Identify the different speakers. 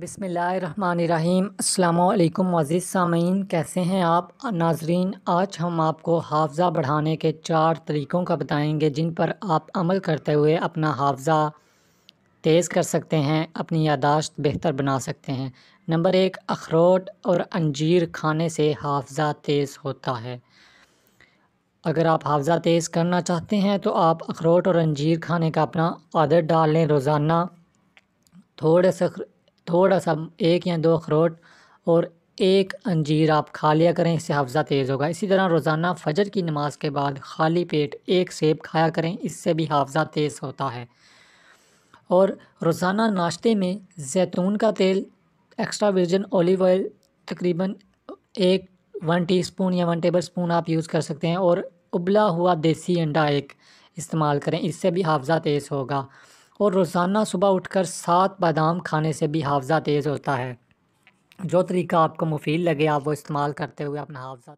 Speaker 1: बिसमीम अल्लाम मज़ीद सामीन कैसे हैं आप नाजरीन आज हम आपको हाफज़ा बढ़ाने के चार तरीक़ों का बताएंगे जिन पर आप अमल करते हुए अपना हाफज़ा तेज़ कर सकते हैं अपनी यादाश्त बेहतर बना सकते हैं नंबर एक अखरोट और अंजीर खाने से हाफज़ा तेज़ होता है अगर आप हाफज़ा तेज़ करना चाहते हैं तो आप अखरोट और अंजीर खाने का अपना आदत डाल लें रोज़ाना थोड़े से थोड़ा सा एक या दो अखरोट और एक अंजीर आप खा लिया करें इससे हफ्ज़ा तेज़ होगा इसी तरह रोज़ाना फजर की नमाज के बाद खाली पेट एक सेब खाया करें इससे भी हाफज़ा तेज़ होता है और रोज़ाना नाश्ते में जैतून का तेल एक्स्ट्रा वर्जन ओलिव ऑयल तकरीबन एक वन टीस्पून या वन टेबल स्पून आप यूज़ कर सकते हैं और उबला हुआ देसी अंडा एक इस्तेमाल करें इससे भी हाफजा तेज़ होगा और रोज़ाना सुबह उठकर सात बादाम खाने से भी हाफज़ा तेज़ होता है जो तरीका आपको मुफीद लगे आप वो इस्तेमाल करते हुए अपना हाफज़ा